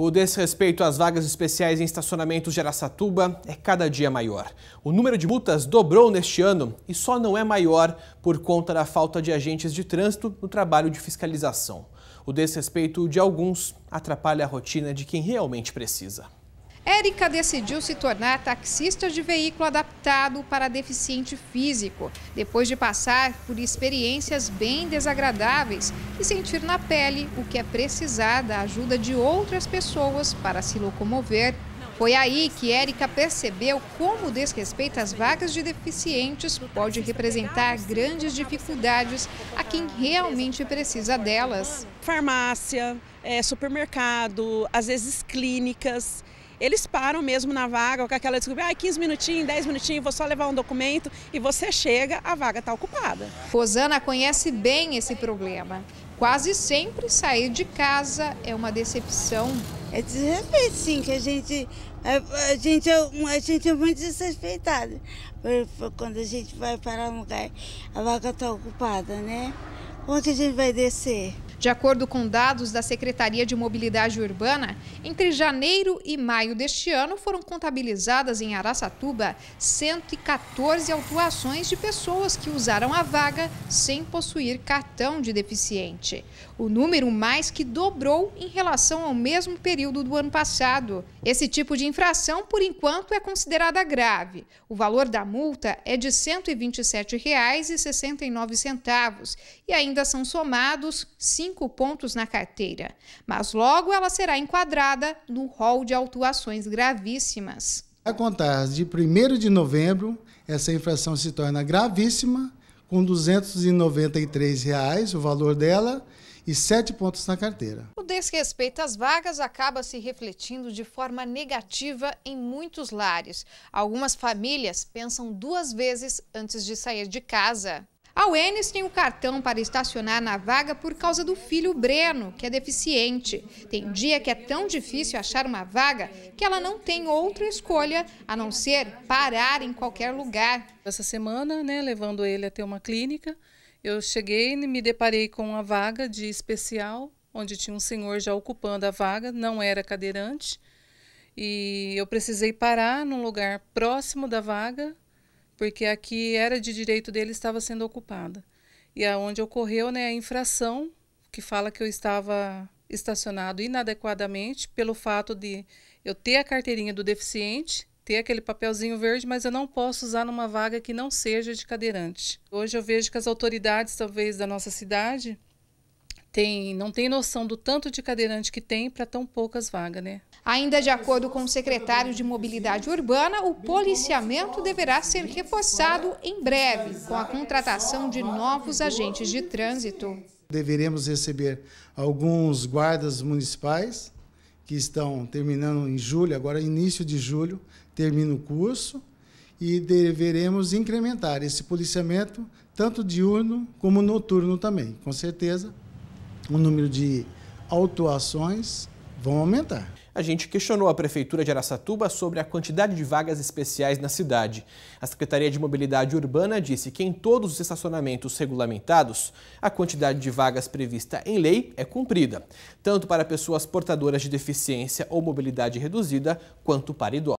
O desrespeito às vagas especiais em estacionamentos de Araçatuba é cada dia maior. O número de multas dobrou neste ano e só não é maior por conta da falta de agentes de trânsito no trabalho de fiscalização. O desrespeito de alguns atrapalha a rotina de quem realmente precisa. Érica decidiu se tornar taxista de veículo adaptado para deficiente físico, depois de passar por experiências bem desagradáveis e sentir na pele o que é precisar da ajuda de outras pessoas para se locomover. Foi aí que Érica percebeu como o desrespeito às vagas de deficientes pode representar grandes dificuldades a quem realmente precisa delas. Farmácia, é, supermercado, às vezes clínicas eles param mesmo na vaga com aquela desculpa, ah, 15 minutinhos, 10 minutinhos, vou só levar um documento e você chega, a vaga está ocupada. Rosana conhece bem esse problema. Quase sempre sair de casa é uma decepção. É decepção, sim, que a gente, a, a, gente, é a gente é muito desrespeitado. Quando a gente vai para um lugar, a vaga está ocupada, né? Como é que a gente vai descer? De acordo com dados da Secretaria de Mobilidade Urbana, entre janeiro e maio deste ano foram contabilizadas em Araçatuba 114 autuações de pessoas que usaram a vaga sem possuir cartão de deficiente. O número mais que dobrou em relação ao mesmo período do ano passado. Esse tipo de infração, por enquanto, é considerada grave. O valor da multa é de R$ 127,69 e ainda são somados cinco cinco pontos na carteira, mas logo ela será enquadrada no rol de autuações gravíssimas. A contar de 1 de novembro, essa infração se torna gravíssima, com R$ 293, reais, o valor dela, e sete pontos na carteira. O desrespeito às vagas acaba se refletindo de forma negativa em muitos lares. Algumas famílias pensam duas vezes antes de sair de casa. A Wenis tem o um cartão para estacionar na vaga por causa do filho Breno, que é deficiente. Tem dia que é tão difícil achar uma vaga que ela não tem outra escolha a não ser parar em qualquer lugar. Essa semana, né, levando ele até uma clínica, eu cheguei e me deparei com uma vaga de especial, onde tinha um senhor já ocupando a vaga, não era cadeirante. E eu precisei parar num lugar próximo da vaga porque a que era de direito dele estava sendo ocupada. E aonde ocorreu né, a infração, que fala que eu estava estacionado inadequadamente pelo fato de eu ter a carteirinha do deficiente, ter aquele papelzinho verde, mas eu não posso usar numa vaga que não seja de cadeirante. Hoje eu vejo que as autoridades, talvez da nossa cidade, tem, não tem noção do tanto de cadeirante que tem para tão poucas vagas, né? Ainda de acordo com o secretário de Mobilidade Urbana, o policiamento deverá ser reforçado em breve, com a contratação de novos agentes de trânsito. Deveremos receber alguns guardas municipais que estão terminando em julho, agora início de julho, termina o curso e deveremos incrementar esse policiamento, tanto diurno como noturno também, com certeza, o número de autuações vão aumentar. A gente questionou a Prefeitura de Aracatuba sobre a quantidade de vagas especiais na cidade. A Secretaria de Mobilidade Urbana disse que em todos os estacionamentos regulamentados, a quantidade de vagas prevista em lei é cumprida, tanto para pessoas portadoras de deficiência ou mobilidade reduzida, quanto para idosos.